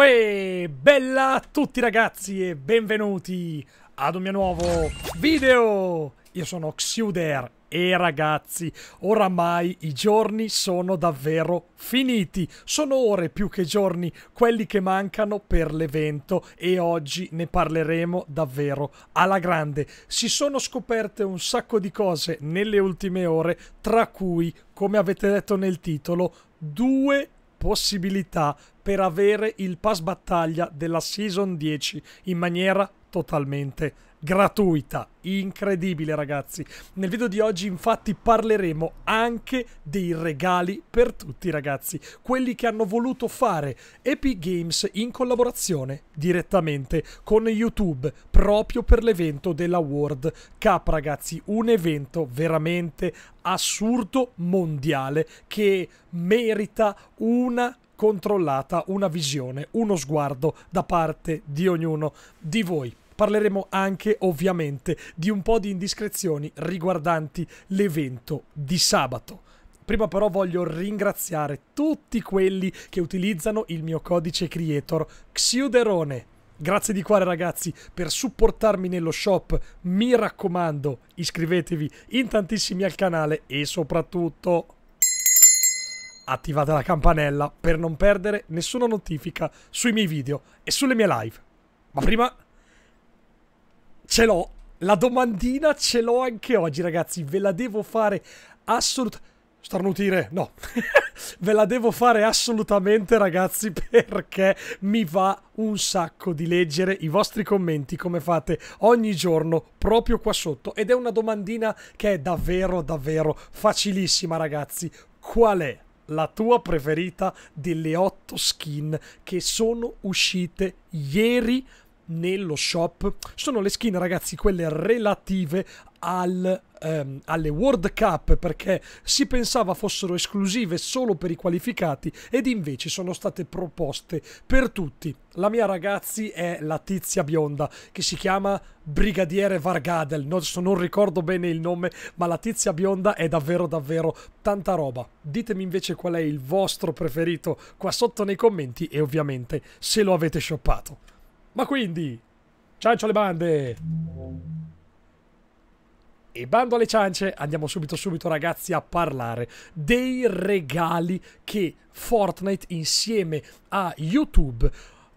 Uè, bella a tutti ragazzi e benvenuti ad un mio nuovo video! Io sono Xuder e ragazzi, oramai i giorni sono davvero finiti. Sono ore più che giorni quelli che mancano per l'evento e oggi ne parleremo davvero alla grande. Si sono scoperte un sacco di cose nelle ultime ore, tra cui, come avete detto nel titolo, due possibilità per avere il pass battaglia della Season 10 in maniera totalmente gratuita. Incredibile, ragazzi. Nel video di oggi, infatti, parleremo anche dei regali per tutti, ragazzi. Quelli che hanno voluto fare Epic Games in collaborazione direttamente con YouTube proprio per l'evento della World Cup, ragazzi. Un evento veramente assurdo mondiale che merita una controllata, una visione, uno sguardo da parte di ognuno di voi parleremo anche ovviamente di un po' di indiscrezioni riguardanti l'evento di sabato. Prima però voglio ringraziare tutti quelli che utilizzano il mio codice creator Xiuderone. Grazie di cuore ragazzi per supportarmi nello shop, mi raccomando iscrivetevi in tantissimi al canale e soprattutto attivate la campanella per non perdere nessuna notifica sui miei video e sulle mie live. Ma prima ce l'ho. La domandina ce l'ho anche oggi, ragazzi. Ve la devo fare assolutamente. Starnutire, no. Ve la devo fare assolutamente, ragazzi, perché mi va un sacco di leggere i vostri commenti come fate ogni giorno proprio qua sotto. Ed è una domandina che è davvero, davvero facilissima, ragazzi. Qual è la tua preferita delle 8 skin che sono uscite ieri? nello shop sono le skin, ragazzi, quelle relative al, ehm, alle World Cup perché si pensava fossero esclusive solo per i qualificati ed invece sono state proposte per tutti. La mia ragazzi è la tizia bionda che si chiama Brigadiere Vargadel, non, non ricordo bene il nome, ma la tizia bionda è davvero davvero tanta roba. Ditemi invece qual è il vostro preferito qua sotto nei commenti e ovviamente se lo avete shoppato. Ma quindi, ciancio alle bande! E bando alle ciance, andiamo subito subito ragazzi a parlare dei regali che Fortnite insieme a YouTube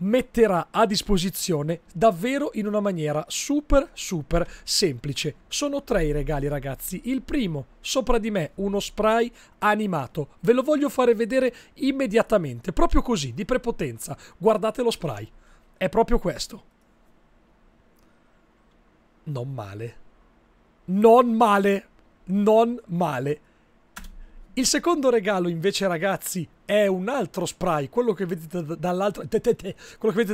metterà a disposizione davvero in una maniera super super semplice. Sono tre i regali ragazzi. Il primo, sopra di me, uno spray animato. Ve lo voglio fare vedere immediatamente, proprio così, di prepotenza. Guardate lo spray è proprio questo. Non male. Non male. Non male. Il secondo regalo invece ragazzi è un altro spray, quello che vedete dall'altra,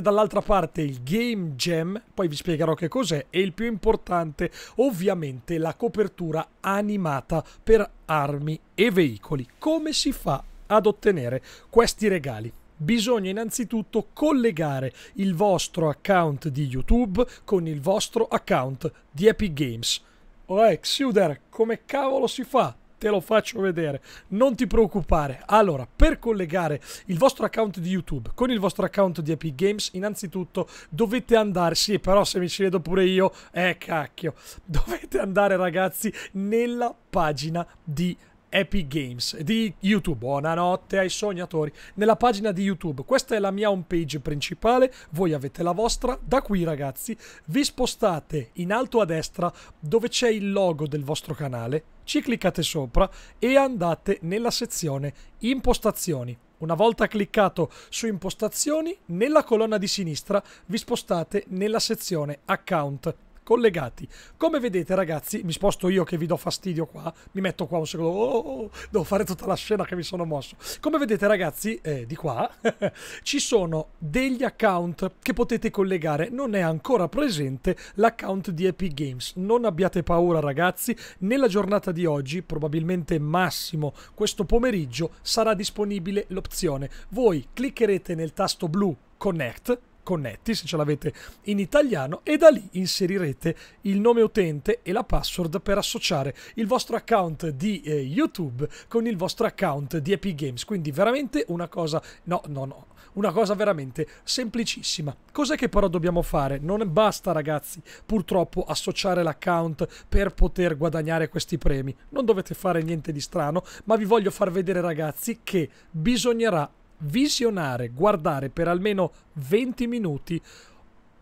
dall parte, il Game Jam, poi vi spiegherò che cos'è, e il più importante ovviamente la copertura animata per armi e veicoli. Come si fa ad ottenere questi regali? bisogna innanzitutto collegare il vostro account di YouTube con il vostro account di Epic Games. Oh, Exuder, eh, come cavolo si fa? Te lo faccio vedere, non ti preoccupare. Allora, per collegare il vostro account di YouTube con il vostro account di Epic Games, innanzitutto dovete andare, sì, però se mi ci vedo pure io, eh cacchio, dovete andare ragazzi nella pagina di Epic Epic Games di YouTube. Buonanotte ai sognatori. Nella pagina di YouTube, questa è la mia home page principale, voi avete la vostra. Da qui ragazzi vi spostate in alto a destra dove c'è il logo del vostro canale, ci cliccate sopra e andate nella sezione impostazioni. Una volta cliccato su impostazioni, nella colonna di sinistra vi spostate nella sezione account collegati. Come vedete ragazzi, mi sposto io che vi do fastidio qua, mi metto qua un secondo, oh, oh, oh devo fare tutta la scena che mi sono mosso. Come vedete ragazzi, eh, di qua, ci sono degli account che potete collegare, non è ancora presente l'account di Epic Games. Non abbiate paura ragazzi, nella giornata di oggi, probabilmente massimo questo pomeriggio, sarà disponibile l'opzione. Voi cliccherete nel tasto blu Connect connetti se ce l'avete in italiano e da lì inserirete il nome utente e la password per associare il vostro account di eh, YouTube con il vostro account di Epic Games. Quindi veramente una cosa no no no, una cosa veramente semplicissima. Cos'è che però dobbiamo fare? Non basta ragazzi, purtroppo associare l'account per poter guadagnare questi premi. Non dovete fare niente di strano, ma vi voglio far vedere ragazzi che bisognerà visionare, guardare per almeno 20 minuti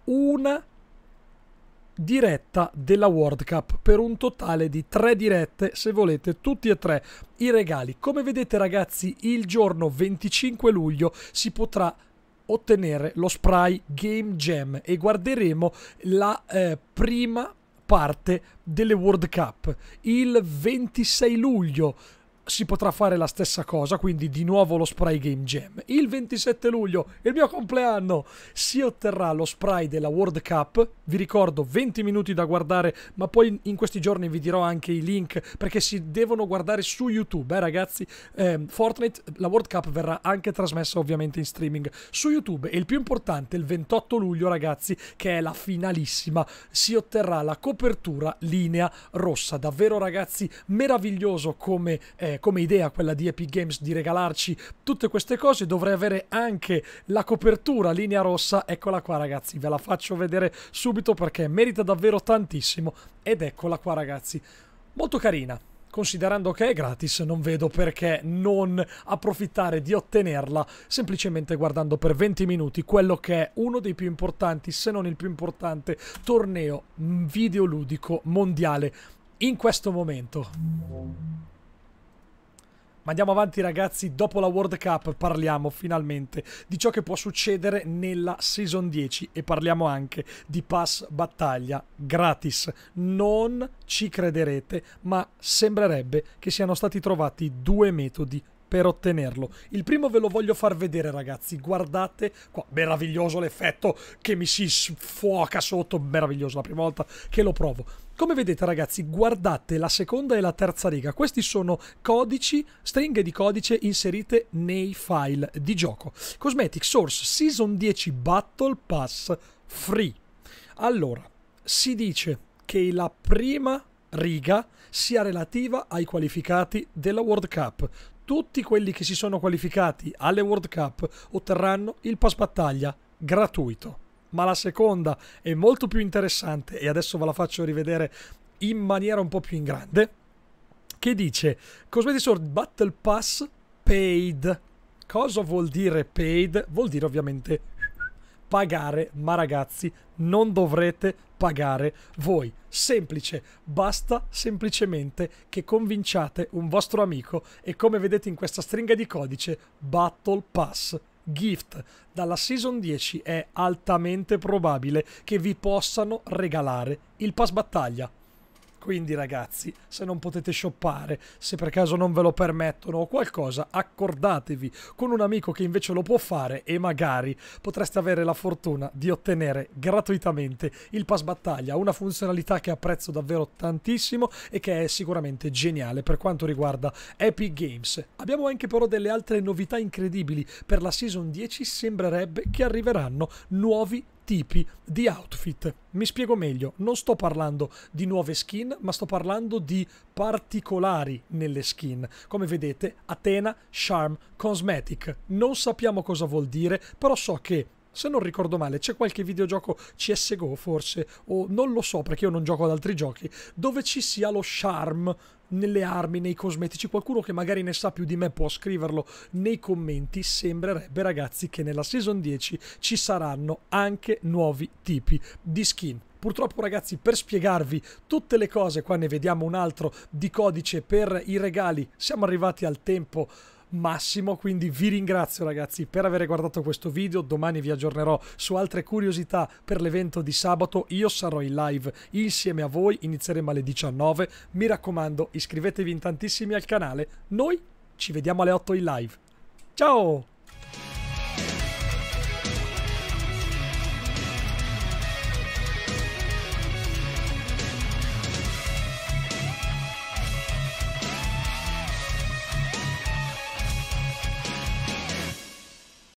una diretta della World Cup per un totale di tre dirette se volete tutti e tre i regali come vedete ragazzi il giorno 25 luglio si potrà ottenere lo spray Game Jam e guarderemo la eh, prima parte delle World Cup il 26 luglio si potrà fare la stessa cosa, quindi di nuovo lo spray Game Jam. Il 27 luglio, il mio compleanno, si otterrà lo spray della World Cup. Vi ricordo 20 minuti da guardare, ma poi in questi giorni vi dirò anche i link perché si devono guardare su YouTube, eh ragazzi. Eh, Fortnite, la World Cup verrà anche trasmessa ovviamente in streaming su YouTube e il più importante il 28 luglio, ragazzi, che è la finalissima, si otterrà la copertura linea rossa. Davvero ragazzi, meraviglioso come eh, come idea quella di Epic Games di regalarci tutte queste cose, dovrei avere anche la copertura linea rossa, eccola qua ragazzi, ve la faccio vedere subito perché merita davvero tantissimo ed eccola qua ragazzi, molto carina considerando che è gratis, non vedo perché non approfittare di ottenerla semplicemente guardando per 20 minuti quello che è uno dei più importanti, se non il più importante, torneo mm, videoludico mondiale in questo momento. Ma andiamo avanti ragazzi, dopo la World Cup parliamo finalmente di ciò che può succedere nella Season 10 e parliamo anche di Pass Battaglia gratis. Non ci crederete, ma sembrerebbe che siano stati trovati due metodi per ottenerlo. Il primo ve lo voglio far vedere ragazzi, guardate qua, meraviglioso l'effetto che mi si sfuoca sotto, meraviglioso la prima volta che lo provo come vedete ragazzi, guardate la seconda e la terza riga. Questi sono codici, stringhe di codice inserite nei file di gioco. Cosmetic Source Season 10 Battle Pass Free. Allora, si dice che la prima riga sia relativa ai qualificati della World Cup. Tutti quelli che si sono qualificati alle World Cup otterranno il pass battaglia gratuito ma la seconda è molto più interessante e adesso ve la faccio rivedere in maniera un po' più in grande, che dice Cosmetic Sword Battle Pass paid. Cosa vuol dire paid? Vuol dire ovviamente pagare, ma ragazzi non dovrete pagare voi. Semplice, basta semplicemente che convinciate un vostro amico e come vedete in questa stringa di codice Battle Pass Gift dalla Season 10 è altamente probabile che vi possano regalare il pass battaglia. Quindi ragazzi, se non potete shoppare, se per caso non ve lo permettono o qualcosa, accordatevi con un amico che invece lo può fare e magari potreste avere la fortuna di ottenere gratuitamente il pass battaglia, una funzionalità che apprezzo davvero tantissimo e che è sicuramente geniale per quanto riguarda Epic Games. Abbiamo anche però delle altre novità incredibili. Per la season 10 sembrerebbe che arriveranno nuovi tipi di outfit. Mi spiego meglio, non sto parlando di nuove skin, ma sto parlando di particolari nelle skin. Come vedete, Atena, Charm, Cosmetic. Non sappiamo cosa vuol dire, però so che se non ricordo male, c'è qualche videogioco CSGO forse, o non lo so perché io non gioco ad altri giochi, dove ci sia lo charm nelle armi, nei cosmetici, qualcuno che magari ne sa più di me può scriverlo nei commenti, sembrerebbe ragazzi che nella season 10 ci saranno anche nuovi tipi di skin. Purtroppo ragazzi per spiegarvi tutte le cose, qua ne vediamo un altro di codice per i regali, siamo arrivati al tempo massimo, quindi vi ringrazio ragazzi per aver guardato questo video, domani vi aggiornerò su altre curiosità per l'evento di sabato, io sarò in live insieme a voi, inizieremo alle 19, mi raccomando iscrivetevi in tantissimi al canale, noi ci vediamo alle 8 in live, ciao!